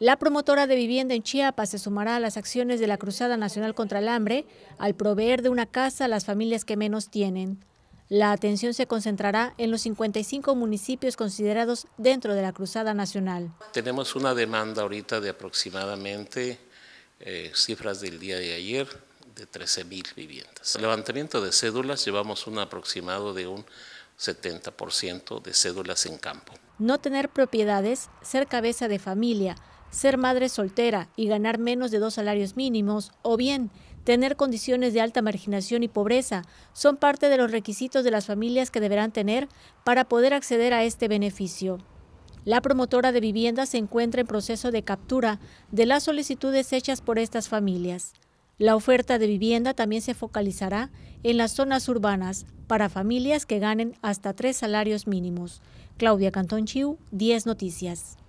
La promotora de vivienda en Chiapas se sumará a las acciones de la Cruzada Nacional contra el Hambre al proveer de una casa a las familias que menos tienen. La atención se concentrará en los 55 municipios considerados dentro de la Cruzada Nacional. Tenemos una demanda ahorita de aproximadamente, eh, cifras del día de ayer, de 13.000 viviendas. El levantamiento de cédulas llevamos un aproximado de un 70% de cédulas en campo. No tener propiedades, ser cabeza de familia, ser madre soltera y ganar menos de dos salarios mínimos, o bien tener condiciones de alta marginación y pobreza, son parte de los requisitos de las familias que deberán tener para poder acceder a este beneficio. La promotora de vivienda se encuentra en proceso de captura de las solicitudes hechas por estas familias. La oferta de vivienda también se focalizará en las zonas urbanas para familias que ganen hasta tres salarios mínimos. Claudia Cantón Chiu, 10 Noticias.